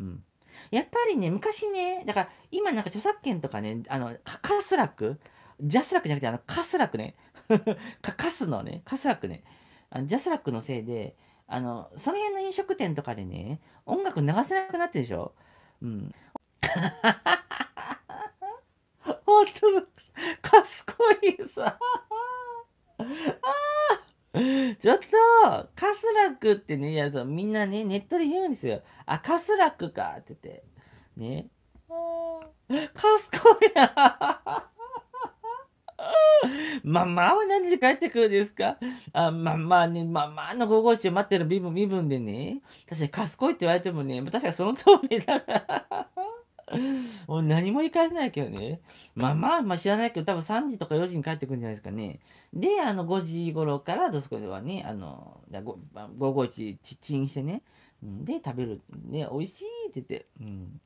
うんやっぱりね、昔ね、だから今なんか著作権とかね、あの、カスラク、ジャスラックじゃなくて、あの、カスラクね、カスのね、カスラクね、あのジャスラックのせいで、あの、その辺の飲食店とかでね、音楽流せなくなってるでしょうん。ほんと、賢いさ。ちょっと、カスラクってね、いやそうみんなね、ネットで言うんですよ。あ、カスラクかって言って。ね。カスコやまあまあは何時帰ってくるんですかあまあまあね、まあまあの午後中待ってる身分身分でね、確かに賢いって言われてもね、確かにその通りだから俺何も言い返せないけどね。まあまあ、まあ知らないけど、多分3時とか4時に帰ってくるんじゃないですかね。で、あの、5時頃から、どすこではね、あの、551チチンしてね。で、食べる。ね、美味しいって言って。うん